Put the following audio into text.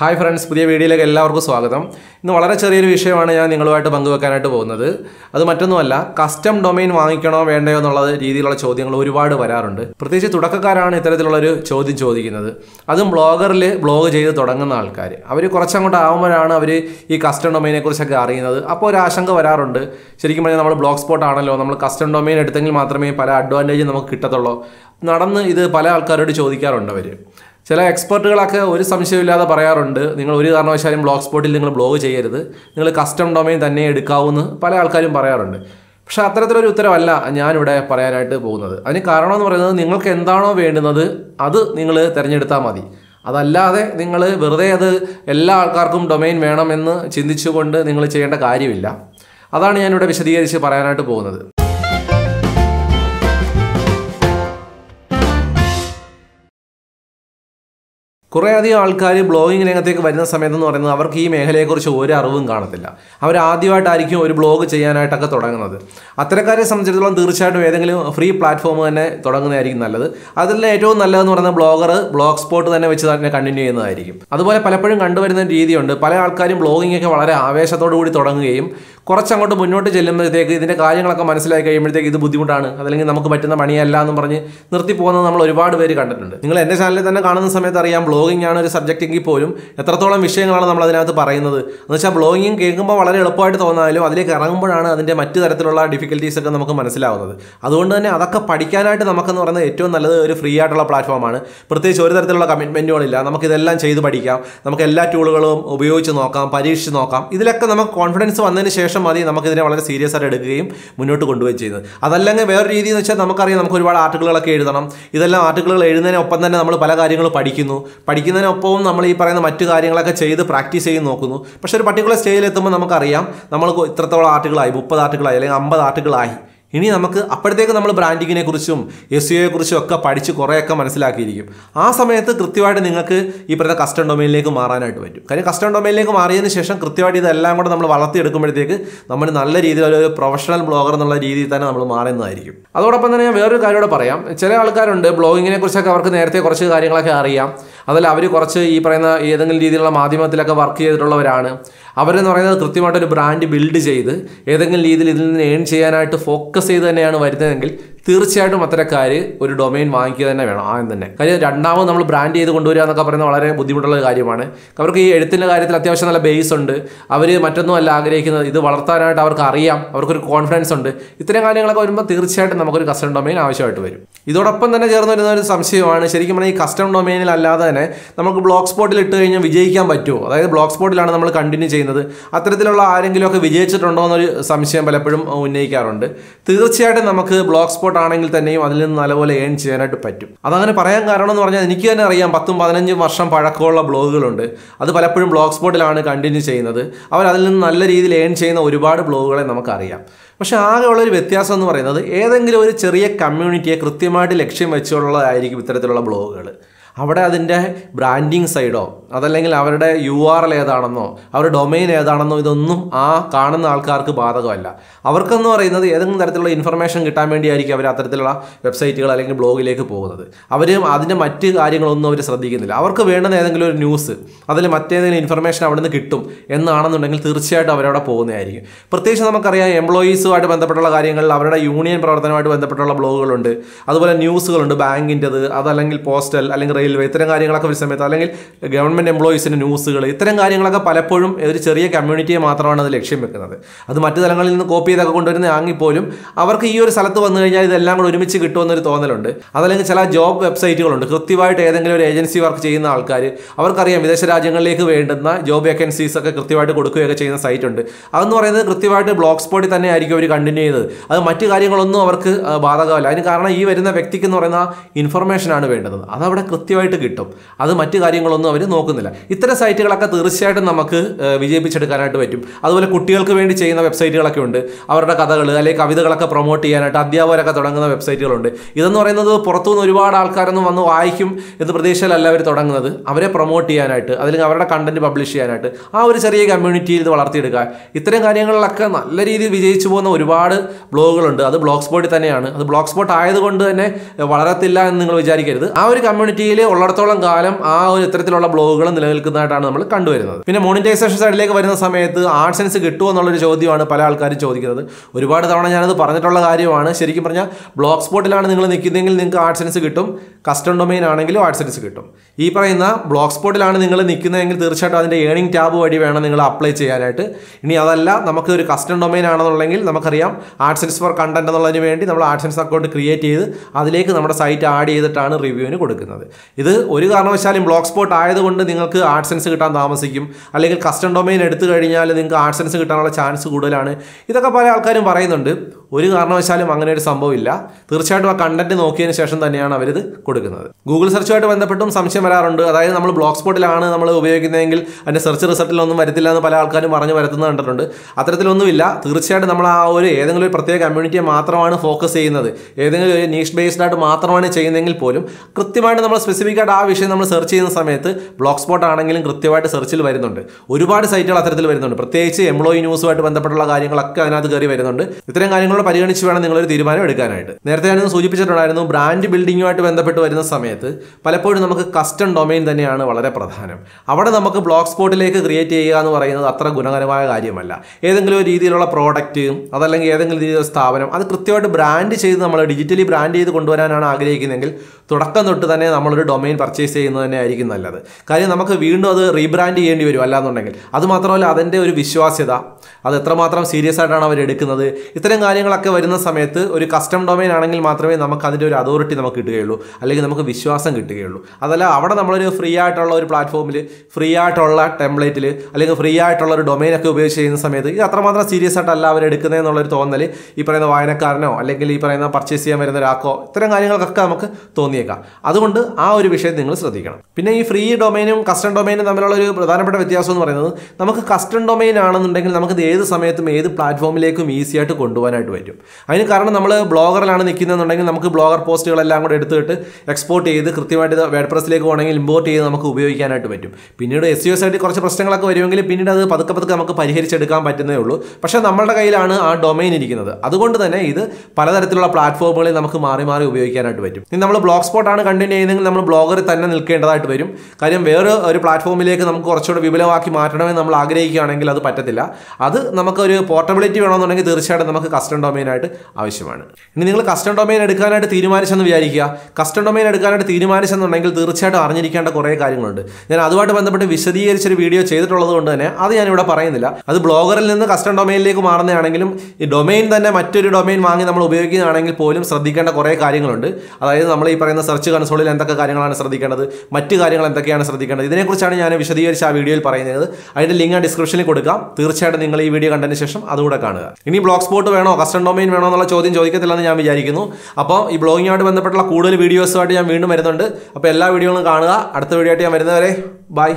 hi friends പുതിയ വീഡിയോയിലേക്ക് എല്ലാവർക്കും സ്വാഗതം ഇന്ന് വളരെ ചെറിയൊരു വിഷയമാണ് ഞാൻ നിങ്ങളുമായിട്ട് പങ്കുവെക്കാനായിട്ട് പോകുന്നത് അത് മറ്റൊന്നുമല്ല കസ്റ്റം ഡൊമൈൻ വാങ്ങിക്കണോ വേണ്ടയോ എന്നുള്ള രീതിയിലുള്ള ചോദ്യങ്ങൾ ഒരുപാട് വരാറുണ്ട് പ്രത്യേകിച്ച് തുടക്കക്കാരാണ് ഇത്തരത്തിലുള്ളൊരു ചോദ്യം ചോദിക്കുന്നത് അതും ബ്ലോഗറിൽ ബ്ലോഗ് ചെയ്ത് തുടങ്ങുന്ന ആൾക്കാർ അവർ കുറച്ചങ്ങോട്ട് ആകുമ്പോഴാണ് അവർ ഈ കസ്റ്റം ഡൊമൈനെ കുറിച്ചൊക്കെ അറിയുന്നത് അപ്പോൾ ഒരു ആശങ്ക വരാറുണ്ട് ശരിക്കും പറഞ്ഞാൽ നമ്മൾ ബ്ലോഗ് സ്പോട്ട് ആണല്ലോ നമ്മൾ കസ്റ്റം ഡൊമൈൻ എടുത്തെങ്കിൽ മാത്രമേ പല അഡ്വാൻറ്റേജും നമുക്ക് കിട്ടത്തുള്ളൂ നടന്ന് ഇത് പല ആൾക്കാരോട് ചോദിക്കാറുണ്ട് അവർ ചില എക്സ്പെർട്ടുകളൊക്കെ ഒരു സംശയമില്ലാതെ പറയാറുണ്ട് നിങ്ങൾ ഒരു കാരണവശാലും ബ്ലോഗ് സ്പോട്ടിൽ നിങ്ങൾ ബ്ലോഗ് ചെയ്യരുത് നിങ്ങൾ കസ്റ്റം ഡൊമൈൻ തന്നെ എടുക്കാവുമെന്ന് പല ആൾക്കാരും പറയാറുണ്ട് പക്ഷെ അത്തരത്തിലൊരു ഉത്തരവല്ല ഞാനിവിടെ പറയാനായിട്ട് പോകുന്നത് അതിന് കാരണം എന്ന് പറയുന്നത് നിങ്ങൾക്ക് എന്താണോ വേണ്ടുന്നത് അത് നിങ്ങൾ തിരഞ്ഞെടുത്താൽ മതി അതല്ലാതെ നിങ്ങൾ വെറുതെ അത് എല്ലാ ആൾക്കാർക്കും ഡൊമൈൻ വേണമെന്ന് ചിന്തിച്ചുകൊണ്ട് നിങ്ങൾ ചെയ്യേണ്ട കാര്യമില്ല അതാണ് ഞാനിവിടെ വിശദീകരിച്ച് പറയാനായിട്ട് പോകുന്നത് കുറേയധികം ആൾക്കാർ ബ്ലോഗിങ് രംഗത്തേക്ക് വരുന്ന സമയത്തെന്ന് പറയുന്നത് അവർക്ക് ഈ മേഖലയെക്കുറിച്ച് ഒരു അറിവും കാണത്തില്ല അവർ ആദ്യമായിട്ടായിരിക്കും ഒരു ബ്ലോഗ് ചെയ്യാനായിട്ടൊക്കെ തുടങ്ങുന്നത് അത്തരക്കാരെ സംബന്ധിച്ചിടത്തോളം തീർച്ചയായിട്ടും ഏതെങ്കിലും ഫ്രീ പ്ലാറ്റ്ഫോം തന്നെ തുടങ്ങുന്നതായിരിക്കും നല്ലത് അതിൽ ഏറ്റവും നല്ലതെന്ന് പറയുന്ന ബ്ലോഗർ ബ്ലോഗ് സ്പോട്ട് തന്നെ വെച്ച് തന്നെ കണ്ടിന്യൂ ചെയ്യുന്നതായിരിക്കും അതുപോലെ പലപ്പോഴും കണ്ടുവരുന്ന രീതിയുണ്ട് പല ആൾക്കാരും ബ്ലോഗിങ്ങൊക്കെ വളരെ ആവേശത്തോടു കൂടി തുടങ്ങുകയും കുറച്ചങ്ങോട്ട് മുന്നോട്ട് ചെല്ലുമ്പോഴത്തേക്ക് ഇതിൻ്റെ കാര്യങ്ങളൊക്കെ മനസ്സിലാക്കി കഴിയുമ്പോഴത്തേക്ക് ഇത് ബുദ്ധിമുട്ടാണ് അതല്ലെങ്കിൽ നമുക്ക് പറ്റുന്ന പണിയല്ല എന്ന് പറഞ്ഞ് നിർത്തി പോകുന്നത് നമ്മൾ ഒരുപാട് പേര് കണ്ടിട്ടുണ്ട് നിങ്ങൾ എൻ്റെ ചാനലിൽ തന്നെ കാണുന്ന സമയത്ത് അറിയാം ബ്ലോഗിംഗ് ആണ് ഒരു സബ്ജക്റ്റ് എങ്കിൽ പോലും എത്രത്തോളം വിഷയങ്ങളാണ് നമ്മൾ അതിനകത്ത് പറയുന്നത് എന്ന് വെച്ചാൽ ബ്ലോഗിങ് കേൾക്കുമ്പോൾ വളരെ എളുപ്പമായിട്ട് തോന്നാലും അതിലേക്ക് ഇറങ്ങുമ്പോഴാണ് അതിൻ്റെ മറ്റു തരത്തിലുള്ള ഡിഫിക്കൽറ്റീസ് ഒക്കെ നമുക്ക് മനസ്സിലാവുന്നത് അതുകൊണ്ട് തന്നെ അതൊക്കെ പഠിക്കാനായിട്ട് നമുക്കെന്ന് പറയുന്നത് ഏറ്റവും നല്ലത് ഒരു ഫ്രീ ആയിട്ടുള്ള പ്ലാറ്റ്ഫോമാണ് പ്രത്യേകിച്ച് ഒരു തരത്തിലുള്ള കമ്മിറ്റ്മെൻറ്റുകളില്ല നമുക്കിതെല്ലാം ചെയ്ത് പഠിക്കാം നമുക്ക് എല്ലാ ടൂളുകളും ഉപയോഗിച്ച് നോക്കാം പരീക്ഷിച്ച് നോക്കാം ഇതിലൊക്കെ നമുക്ക് കോൺഫിഡൻസ് വന്നതിന് ശേഷം ശേഷം മതി നമുക്കിതിനെ വളരെ സീരിയസ് ആയിട്ട് എടുക്കുകയും മുന്നോട്ട് കൊണ്ടുപോയി ചെയ്യുന്നത് അതല്ലെങ്കിൽ വേറെ രീതി എന്ന് വെച്ചാൽ നമുക്കറിയാം നമുക്ക് ഒരുപാട് ആർട്ടിക്കിളുകളൊക്കെ എഴുതണം ഇതെല്ലാം ആർട്ടിക്കിളുകൾ എഴുതുന്നതിനൊപ്പം തന്നെ നമ്മൾ പല കാര്യങ്ങളും പഠിക്കുന്നു പഠിക്കുന്നതിനൊപ്പവും നമ്മൾ ഈ പറയുന്ന മറ്റു കാര്യങ്ങളൊക്കെ ചെയ്ത് പ്രാക്ടീസ് ചെയ്ത് നോക്കുന്നു പക്ഷേ ഒരു പർട്ടിക്കുലർ സ്റ്റേജിൽ എത്തുമ്പോൾ നമുക്കറിയാം നമ്മൾ ഇത്രത്തോളം ആർട്ടിക്കിളായി മുപ്പത് ആർട്ടിക്കിളായി അല്ലെങ്കിൽ അമ്പത് ആർട്ടിക്കിളായി ഇനി നമുക്ക് അപ്പോഴത്തേക്ക് നമ്മൾ ബ്രാൻഡിങ്ങിനെ കുറിച്ചും എസ് സിഒയെ കുറിച്ചും ഒക്കെ പഠിച്ച് കുറേയൊക്കെ മനസ്സിലാക്കിയിരിക്കും ആ സമയത്ത് കൃത്യമായിട്ട് നിങ്ങൾക്ക് ഈ പറയുന്ന കസ്റ്റം ഡൊമൈനിലേക്ക് മാറാനായിട്ട് പറ്റും കാര്യം കസ്റ്റം ഡൊമൈനിലേക്ക് മാറിയതിന് ശേഷം കൃത്യമായിട്ട് ഇതെല്ലാം കൂടെ നമ്മൾ വളർത്തിയെടുക്കുമ്പോഴത്തേക്ക് നമ്മൾ നല്ല രീതിയിൽ ഒരു പ്രൊഫഷണൽ ബ്ലോഗർ എന്നുള്ള രീതിയിൽ തന്നെ നമ്മൾ മാറുന്നതായിരിക്കും അതോടൊപ്പം തന്നെ ഞാൻ വേറൊരു കാര്യം പറയാം ചില ആൾക്കാരുണ്ട് ബ്ലോഗിങ്ങിനെ കുറിച്ചൊക്കെ അവർക്ക് നേരത്തെ കുറച്ച് കാര്യങ്ങളൊക്കെ അറിയാം അതല്ല അവർ കുറച്ച് ഈ പറയുന്ന ഏതെങ്കിലും രീതിയിലുള്ള മാധ്യമത്തിലൊക്കെ വർക്ക് ചെയ്തിട്ടുള്ളവരാണ് അവരെന്ന് പറയുന്നത് കൃത്യമായിട്ട് ഒരു ബ്രാൻഡ് ബിൽഡ് ചെയ്ത് ഏതെങ്കിലും രീതിയിൽ ഇതിൽ നിന്ന് ഏൺ ചെയ്യാനായിട്ട് ഫോക്കസ് ചെയ്ത് തന്നെയാണ് വരുന്നതെങ്കിൽ തീർച്ചയായിട്ടും അത്തരക്കാര് ഒരു ഡൊമൈൻ വാങ്ങിക്കുക തന്നെ വേണം ആദ്യം തന്നെ കാര്യം രണ്ടാമത് നമ്മൾ ബ്രാൻഡ് ചെയ്ത് കൊണ്ടുവരിക എന്നൊക്കെ പറയുന്നത് വളരെ ബുദ്ധിമുട്ടുള്ള കാര്യമാണ് അവർക്ക് ഈ എഴുത്തിൻ്റെ കാര്യത്തിൽ അത്യാവശ്യം നല്ല ബേസ് ഉണ്ട് അവർ മറ്റൊന്നും അല്ല ആഗ്രഹിക്കുന്നത് ഇത് വളർത്താനായിട്ട് അവർക്ക് അറിയാം അവർക്കൊരു കോൺഫിഡൻസ് ഉണ്ട് ഇത്തരം കാര്യങ്ങളൊക്കെ വരുമ്പോൾ തീർച്ചയായിട്ടും നമുക്കൊരു കസ്റ്റം ഡൊമൈൻ ആവശ്യമായിട്ട് വരും ഇതോടൊപ്പം തന്നെ ചേർന്ന് വരുന്ന ഒരു സംശയമാണ് ശരിക്കും പറഞ്ഞാൽ ഈ കസ്റ്റം ഡൊമൈനിൽ അല്ലാതെ തന്നെ നമുക്ക് ബ്ലോക്ക് സ്പോട്ടിൽ ഇട്ട് കഴിഞ്ഞാൽ വിജയിക്കാൻ പറ്റുമോ അതായത് ബ്ലോക്ക് സ്പോട്ടിലാണ് നമ്മൾ കണ്ടിന്യൂ ചെയ്യുന്നത് അത്തരത്തിലുള്ള ആരെങ്കിലുമൊക്കെ വിജയിച്ചിട്ടുണ്ടോ എന്നൊരു സംശയം പലപ്പോഴും ഉന്നയിക്കാറുണ്ട് തീർച്ചയായിട്ടും നമുക്ക് ബ്ലോക്ക് സ്പോട്ട് ബുദ്ധിമുട്ടാണെങ്കിൽ തന്നെയും അതിൽ നിന്ന് നല്ലപോലെ ഏൺ ചെയ്യാനായിട്ട് പറ്റും അതങ്ങനെ പറയാൻ കാരണം എന്ന് പറഞ്ഞാൽ എനിക്ക് തന്നെ അറിയാം പത്തും പതിനഞ്ചും വർഷം പഴക്കമുള്ള ബ്ലോഗുകളുണ്ട് അത് പലപ്പോഴും ബ്ലോഗ് സ്പോട്ടിലാണ് കണ്ടിന്യൂ ചെയ്യുന്നത് അവർ അതിൽ നിന്ന് നല്ല രീതിയിൽ ഏൺ ചെയ്യുന്ന ഒരുപാട് ബ്ലോഗുകളെ നമുക്കറിയാം പക്ഷേ ഒരു വ്യത്യാസം എന്ന് പറയുന്നത് ഏതെങ്കിലും ഒരു ചെറിയ കമ്മ്യൂണിറ്റിയെ കൃത്യമായിട്ട് ലക്ഷ്യം വെച്ചുള്ളതായിരിക്കും ഇത്തരത്തിലുള്ള ബ്ലോഗുകൾ അവിടെ അതിൻ്റെ ബ്രാൻഡിങ് സൈഡോ അതല്ലെങ്കിൽ അവരുടെ യു ആർ എൽ ഏതാണെന്നോ അവരുടെ ഡൊമൈൻ ഏതാണെന്നോ ഇതൊന്നും ആ കാണുന്ന ആൾക്കാർക്ക് ബാധകമല്ല അവർക്കെന്ന് പറയുന്നത് ഏതെങ്കിലും തരത്തിലുള്ള ഇൻഫർമേഷൻ കിട്ടാൻ വേണ്ടിയായിരിക്കും അവർ അത്തരത്തിലുള്ള വെബ്സൈറ്റുകൾ അല്ലെങ്കിൽ ബ്ലോഗിലേക്ക് പോകുന്നത് അവർ അതിൻ്റെ മറ്റ് കാര്യങ്ങളൊന്നും അവർ ശ്രദ്ധിക്കുന്നില്ല അവർക്ക് വേണ്ടുന്ന ഏതെങ്കിലും ഒരു ന്യൂസ് അതിൽ മറ്റേതെങ്കിലും ഇൻഫർമേഷൻ അവിടെ നിന്ന് കിട്ടും എന്നാണെന്നുണ്ടെങ്കിൽ തീർച്ചയായിട്ടും അവരവിടെ പോകുന്നതായിരിക്കും പ്രത്യേകിച്ച് നമുക്കറിയാം എംപ്ലോയീസുമായിട്ട് ബന്ധപ്പെട്ടുള്ള കാര്യങ്ങളിൽ അവരുടെ യൂണിയൻ പ്രവർത്തനമായിട്ട് ബന്ധപ്പെട്ടുള്ള ബ്ലോഗുകളുണ്ട് അതുപോലെ ന്യൂസുകളുണ്ട് ബാങ്കിൻ്റെത് അതല്ലെങ്കിൽ പോസ്റ്റൽ അല്ലെങ്കിൽ റെയിൽവേ ഇത്തരം കാര്യങ്ങളൊക്കെ ഒരു സമയത്ത് അല്ലെങ്കിൽ ഗവൺമെൻറ് എംപ്ലോയീസിൻ്റെ ന്യൂസുകൾ ഇത്തരം കാര്യങ്ങളൊക്കെ പലപ്പോഴും ഒരു ചെറിയ കമ്മ്യൂണിറ്റിയെ മാത്രമാണ് അത് ലക്ഷ്യം വെക്കുന്നത് അത് മറ്റു തലങ്ങളിൽ നിന്ന് കോപ്പി ചെയ്തൊക്കെ കൊണ്ടുവരുന്ന ആങ്ങിപ്പോലും പോലും അവർക്ക് ഈ ഒരു സ്ഥലത്ത് വന്നു കഴിഞ്ഞാൽ ഇതെല്ലാം കൂടെ ഒരുമിച്ച് കിട്ടുമെന്നൊരു തോന്നലുണ്ട് അതല്ലെങ്കിൽ ചില ജോബ് വെബ്സൈറ്റുകളുണ്ട് കൃത്യമായിട്ട് ഏതെങ്കിലും ഒരു ഏജൻസി വർക്ക് ചെയ്യുന്ന ആൾക്കാർ അവർക്കറിയാം വിദേശ രാജ്യങ്ങളിലേക്ക് വേണ്ടുന്ന ജോബ് വേക്കൻസീസ് ഒക്കെ കൃത്യമായിട്ട് കൊടുക്കുകയൊക്കെ ചെയ്യുന്ന സൈറ്റ് ഉണ്ട് അതെന്ന് പറയുന്നത് കൃത്യമായിട്ട് ബ്ലോക്ക് സ്പോട്ടിൽ തന്നെ ആയിരിക്കും അവർ കണ്ടിന്യൂ ചെയ്തത് അത് മറ്റു കാര്യങ്ങളൊന്നും അവർക്ക് ബാധകമല്ല അതിന് കാരണം ഈ വരുന്ന വ്യക്തിക്ക് എന്ന് പറയുന്ന ഇൻഫർമേഷനാണ് വേണ്ടത് അതവിടെ കൃത്യം പോസിറ്റീവായിട്ട് കിട്ടും അത് മറ്റു കാര്യങ്ങളൊന്നും അവർ നോക്കുന്നില്ല ഇത്തരം സൈറ്റുകളൊക്കെ തീർച്ചയായിട്ടും നമുക്ക് വിജയിപ്പിച്ചെടുക്കാനായിട്ട് പറ്റും അതുപോലെ കുട്ടികൾക്ക് വേണ്ടി ചെയ്യുന്ന വെബ്സൈറ്റുകളൊക്കെ ഉണ്ട് അവരുടെ കഥകൾ അല്ലെങ്കിൽ കവിതകളൊക്കെ പ്രൊമോട്ട് ചെയ്യാനായിട്ട് അധ്യാപകരൊക്കെ തുടങ്ങുന്ന വെബ്സൈറ്റുകളുണ്ട് ഇതെന്ന് പറയുന്നത് പുറത്തുനിന്ന് ഒരുപാട് ആൾക്കാരൊന്നും വന്ന് വായിക്കും എന്ന് പ്രതീക്ഷയിലല്ല അവർ തുടങ്ങുന്നത് അവരെ പ്രൊമോട്ട് ചെയ്യാനായിട്ട് അല്ലെങ്കിൽ അവരുടെ കണ്ടന്റ് പബ്ലിഷ് ചെയ്യാനായിട്ട് ആ ഒരു ചെറിയ കമ്മ്യൂണിറ്റിയിൽ ഇത് വളർത്തിയെടുക്കുക ഇത്തരം കാര്യങ്ങളിലൊക്കെ നല്ല രീതിയിൽ വിജയിച്ചു പോകുന്ന ഒരുപാട് ബ്ലോഗുകളുണ്ട് അത് ബ്ലോഗ് സ്പോട്ടിൽ തന്നെയാണ് അത് ബ്ലോഗ് സ്പോട്ട് ആയതുകൊണ്ട് തന്നെ വളരത്തില്ല എന്ന് നിങ്ങൾ വിചാരിക്കരുത് ആ ഒരു കമ്മ്യൂണിറ്റിയിൽ ഉള്ളിടത്തോളം കാലം ആ ഒരു ഇത്തരത്തിലുള്ള ബ്ലോഗുകൾ നിലനിൽക്കുന്നതായിട്ടാണ് നമ്മൾ കണ്ടുവരുന്നത് പിന്നെ മോണിറ്റൈസേഷൻ സൈഡിലേക്ക് വരുന്ന സമയത്ത് ആഡ്സെൻസ് സെൻസ് കിട്ടുമോ എന്നുള്ളൊരു ചോദ്യമാണ് പല ആൾക്കാരും ചോദിക്കുന്നത് ഒരുപാട് തവണ ഞാനത് പറഞ്ഞിട്ടുള്ള കാര്യമാണ് ശരിക്കും പറഞ്ഞാൽ ബ്ലോക്ക് സ്പോട്ടിലാണ് നിങ്ങൾ നിൽക്കുന്നതെങ്കിൽ നിങ്ങൾക്ക് ആഡ്സെൻസ് കിട്ടും കസ്റ്റം ഡൊമൈൻ ആണെങ്കിലും ആഡ്സെൻസ് കിട്ടും ഈ പറയുന്ന ബ്ലോക്ക് സ്പോട്ടിലാണ് നിങ്ങൾ നിൽക്കുന്നതെങ്കിൽ തീർച്ചയായിട്ടും അതിൻ്റെ ഏണിംഗ് ടാബ് വഴി വേണം നിങ്ങൾ അപ്ലൈ ചെയ്യാനായിട്ട് ഇനി അതല്ല നമുക്ക് ഒരു കസ്റ്റം ഡൊമൈൻ ആണെന്നുണ്ടെങ്കിൽ നമുക്കറിയാം ആഡ്സെൻസ് ഫോർ കണ്ടന്റ് എന്നുള്ളതിന് വേണ്ടി നമ്മൾ ആഡ്സെൻസ് അക്കൗണ്ട് ക്രിയേറ്റ് ചെയ്ത് അതിലേക്ക് നമ്മുടെ സൈറ്റ് ആഡ് ചെയ്തിട്ടാണ് റിവ്യൂവിന് കൊടുക്കുന്നത് ഇത് ഒരു കാരണവശാലും ബ്ലോക്ക് സ്പോട്ട് ആയതുകൊണ്ട് നിങ്ങൾക്ക് ആഡ്സെൻസ് കിട്ടാൻ താമസിക്കും അല്ലെങ്കിൽ കസ്റ്റം ഡൊമൈൻ എടുത്തു കഴിഞ്ഞാൽ നിങ്ങൾക്ക് ആഡ്സെൻസ് കിട്ടാനുള്ള ചാൻസ് കൂടുതലാണ് ഇതൊക്കെ പല ആൾക്കാരും പറയുന്നുണ്ട് ഒരു കാരണവശാലും അങ്ങനെ ഒരു സംഭവമില്ല തീർച്ചയായിട്ടും ആ കണ്ടന്റ് നോക്കിയതിന് ശേഷം തന്നെയാണ് അവരിത് കൊടുക്കുന്നത് ഗൂഗിൾ സെർച്ചുമായിട്ട് ബന്ധപ്പെട്ടും സംശയം വരാറുണ്ട് അതായത് നമ്മൾ ബ്ലോക്ക് സ്പോട്ടിലാണ് നമ്മൾ ഉപയോഗിക്കുന്നതെങ്കിൽ അതിൻ്റെ സെർച്ച് റിസൾട്ടിലൊന്നും വരത്തില്ല എന്ന് പല ആൾക്കാരും പറഞ്ഞു വരുത്തുന്നത് കണ്ടിട്ടുണ്ട് അത്തരത്തിലൊന്നുമില്ല തീർച്ചയായിട്ടും നമ്മൾ ആ ഒരു ഏതെങ്കിലും ഒരു പ്രത്യേക കമ്മ്യൂണിറ്റിയെ മാത്രമാണ് ഫോക്കസ് ചെയ്യുന്നത് ഏതെങ്കിലും ഒരു നീഷ് ബേസ്ഡ് ആയിട്ട് മാത്രമാണ് ചെയ്യുന്നതെങ്കിൽ പോലും കൃത്യമായിട്ട് നമ്മൾ സ്പെസിഫിക്കായിട്ട് ആ വിഷയം നമ്മൾ സെർച്ച് ചെയ്യുന്ന സമയത്ത് ബ്ലോക്ക് സ്പോട്ട് ആണെങ്കിലും കൃത്യമായിട്ട് സെർച്ചിൽ വരുന്നുണ്ട് ഒരുപാട് സൈറ്റുകൾ അത്തരത്തിൽ വരുന്നുണ്ട് പ്രത്യേകിച്ച് എംപ്ലോയി ന്യൂസുമായിട്ട് ബന്ധപ്പെട്ടുള്ള കാര്യങ്ങളൊക്കെ അതിനകത്ത് കയറി വരുന്നുണ്ട് ഇത്തരം കാര്യങ്ങൾ പരിഗണിച്ച് വേണം നിങ്ങളൊരു തീരുമാനം എടുക്കാനായിട്ട് നേരത്തെ ഞാനൊന്ന് സൂചിപ്പിച്ചിട്ടുണ്ടായിരുന്നു ബ്രാൻഡ് ബിൽഡിങ്ങുമായിട്ട് ബന്ധപ്പെട്ട് വരുന്ന സമയത്ത് പലപ്പോഴും നമുക്ക് കസ്റ്റം ഡൊമൈൻ തന്നെയാണ് വളരെ പ്രധാനം അവിടെ നമുക്ക് ബ്ലോക്ക് സ്പോട്ടിലേക്ക് ക്രിയേറ്റ് ചെയ്യുക എന്ന് പറയുന്നത് അത്ര ഗുണകരമായ കാര്യമല്ല ഏതെങ്കിലും ഒരു രീതിയിലുള്ള പ്രോഡക്റ്റ് അതല്ലെങ്കിൽ ഏതെങ്കിലും രീതിയിലുള്ള സ്ഥാപനം അത് കൃത്യമായിട്ട് ബ്രാൻഡ് ചെയ്ത് നമ്മൾ ഡിജിറ്റലി ബ്രാൻഡ് ചെയ്ത് കൊണ്ടുവരാനാണ് ആഗ്രഹിക്കുന്നതെങ്കിൽ തുടക്കം തൊട്ട് തന്നെ നമ്മളൊരു ഡൊമൈൻ പർച്ചേസ് ചെയ്യുന്നത് തന്നെ ആയിരിക്കും നല്ലത് കാര്യം നമുക്ക് വീണ്ടും അത് റീബ്രാൻഡ് ചെയ്യേണ്ടി വരും അല്ലാന്നുണ്ടെങ്കിൽ അതുമാത്രമല്ല അതിൻ്റെ ഒരു വിശ്വാസ്യത അത് എത്രമാത്രം സീരിയസ് ആയിട്ടാണ് അവർ എടുക്കുന്നത് ഇത്തരം കാര്യങ്ങളൊക്കെ വരുന്ന സമയത്ത് ഒരു കസ്റ്റം ഡൊമൈൻ ആണെങ്കിൽ മാത്രമേ നമുക്ക് അതിൻ്റെ ഒരു അതോറിറ്റി നമുക്ക് കിട്ടുകയുള്ളൂ അല്ലെങ്കിൽ നമുക്ക് വിശ്വാസം കിട്ടുകയുള്ളൂ അതല്ല അവിടെ നമ്മളൊരു ഫ്രീ ആയിട്ടുള്ള ഒരു പ്ലാറ്റ്ഫോമിൽ ഫ്രീ ആയിട്ടുള്ള ടെംപ്ലേറ്റിൽ അല്ലെങ്കിൽ ഫ്രീ ആയിട്ടുള്ള ഒരു ഡൊമൈൻ ഒക്കെ ഉപയോഗിച്ച് ചെയ്യുന്ന സമയത്ത് ഇത് അത്രമാത്രം സീരിയസ് ആയിട്ടല്ല അവർ എടുക്കുന്നത് എന്നുള്ളൊരു തോന്നൽ ഈ പറയുന്ന വായനക്കാരനോ അല്ലെങ്കിൽ ഈ പറയുന്ന പർച്ചേസ് ചെയ്യാൻ വരുന്ന ഒരാക്കോ ഇത്തരം കാര്യങ്ങൾക്കൊക്കെ നമുക്ക് തോന്നി തോന്നിയേക്കാം അതുകൊണ്ട് ആ ഒരു വിഷയം നിങ്ങൾ ശ്രദ്ധിക്കണം പിന്നെ ഈ ഫ്രീ ഡൊമൈനും കസ്റ്റം ഡൊമൈനും തമ്മിലുള്ള ഒരു പ്രധാനപ്പെട്ട വ്യത്യാസം എന്ന് പറയുന്നത് നമുക്ക് കസ്റ്റം ഡൊമൈൻ ആണെന്നുണ്ടെങ്കിൽ നമുക്ക് ഏത് സമയത്തും ഏത് പ്ലാറ്റ്ഫോമിലേക്കും ഈസി ആയിട്ട് കൊണ്ടുപോകാനായിട്ട് പറ്റും അതിന് കാരണം നമ്മൾ ബ്ലോഗറിലാണ് നിൽക്കുന്നതെന്നുണ്ടെങ്കിൽ നമുക്ക് ബ്ലോഗർ പോസ്റ്റുകളെല്ലാം കൂടെ എടുത്തിട്ട് എക്സ്പോർട്ട് ചെയ്ത് കൃത്യമായിട്ട് വേഡ് പ്രസിലേക്ക് പോകണമെങ്കിൽ ഇമ്പോർട്ട് ചെയ്ത് നമുക്ക് ഉപയോഗിക്കാനായിട്ട് പറ്റും പിന്നീട് എസ് യു ആയിട്ട് കുറച്ച് പ്രശ്നങ്ങളൊക്കെ വരുമെങ്കിൽ പിന്നീട് അത് പതുക്കെ പതുക്കെ നമുക്ക് പരിഹരിച്ചെടുക്കാൻ പറ്റുന്നേ ഉള്ളൂ പക്ഷേ നമ്മളുടെ കയ്യിലാണ് ആ ഡൊമൈൻ ഇരിക്കുന്നത് അതുകൊണ്ട് തന്നെ ഇത് പലതരത്തിലുള്ള പ്ലാറ്റ്ഫോമുകളിൽ നമുക്ക് മാറി മാറി ഉപയോഗിക്കാനായിട്ട് പറ്റും ഇനി നമ്മൾ ബ്ലോഗ് ഹോട്ട്സ്പോട്ടാണ് കണ്ടിന്യൂ ചെയ്യുന്നതെങ്കിൽ നമ്മൾ ബ്ലോഗർ തന്നെ നിൽക്കേണ്ടതായിട്ട് വരും കാര്യം വേറെ ഒരു പ്ലാറ്റ്ഫോമിലേക്ക് നമുക്ക് കുറച്ചുകൂടെ വിപുലമാക്കി മാറ്റണമെന്ന് നമ്മൾ ആഗ്രഹിക്കുകയാണെങ്കിൽ അത് പറ്റത്തില്ല അത് നമുക്കൊരു പോർട്ടബിലിറ്റി വേണമെന്നുണ്ടെങ്കിൽ തീർച്ചയായിട്ടും നമുക്ക് കസ്റ്റം ഡൊമൈനായിട്ട് ആവശ്യമാണ് ഇനി നിങ്ങൾ കസ്റ്റം ഡൊമൈൻ എടുക്കാനായിട്ട് തീരുമാനിച്ചെന്ന് വിചാരിക്കുക കസ്റ്റം ഡൊമൈൻ എടുക്കാനായിട്ട് തീരുമാനിച്ചെന്നുണ്ടെങ്കിൽ തീർച്ചയായിട്ടും അറിഞ്ഞിരിക്കേണ്ട കുറേ കാര്യങ്ങളുണ്ട് ഞാൻ അതുമായിട്ട് ബന്ധപ്പെട്ട് വിശദീകരിച്ചൊരു വീഡിയോ ചെയ്തിട്ടുള്ളത് കൊണ്ട് തന്നെ അത് ഞാനിവിടെ പറയുന്നില്ല അത് ബ്ലോഗറിൽ നിന്ന് കസ്റ്റം ഡൊമൈനിലേക്ക് മാറുന്നതാണെങ്കിലും ഈ ഡൊമൈൻ തന്നെ മറ്റൊരു ഡൊമൈൻ വാങ്ങി നമ്മൾ ഉപയോഗിക്കുകയാണെങ്കിൽ പോലും ശ്രദ്ധിക്കേണ്ട കുറേ കാര്യങ്ങളുണ്ട് അതായത് നമ്മൾ ഈ പറയുന്ന പറയുന്ന സെർച്ച് കൺസോളിൽ എന്തൊക്കെ കാര്യങ്ങളാണ് ശ്രദ്ധിക്കേണ്ടത് മറ്റ് കാര്യങ്ങൾ എന്തൊക്കെയാണ് ശ്രദ്ധിക്കേണ്ടത് ഇതിനെക്കുറിച്ചാണ് ഞാൻ വിശദീകരിച്ച് ആ വീഡിയോയിൽ പറയുന്നത് അതിൻ്റെ ലിങ്ക് ഡിസ്ക്രിപ്ഷനിൽ കൊടുക്കാം തീർച്ചയായിട്ടും നിങ്ങൾ ഈ വീഡിയോ കണ്ടതിന് ശേഷം അതുകൂടെ കാണുക ഇനി ബ്ലോഗ് സ്പോട്ട് വേണോ കസ്റ്റം ഡൊമൈൻ വേണോ എന്നുള്ള ചോദ്യം ചോദിക്കത്തില്ലെന്ന് ഞാൻ വിചാരിക്കുന്നു അപ്പോൾ ഈ ബ്ലോഗിങ്ങുമായിട്ട് ബന്ധപ്പെട്ടുള്ള കൂടുതൽ വീഡിയോസുമായിട്ട് ഞാൻ വീണ്ടും വരുന്നുണ്ട് അപ്പോൾ എല്ലാ വീഡിയോകളും കാണുക അടുത്ത വീഡിയോ ആയിട്ട് ഞാൻ വരുന്നവരെ ബൈ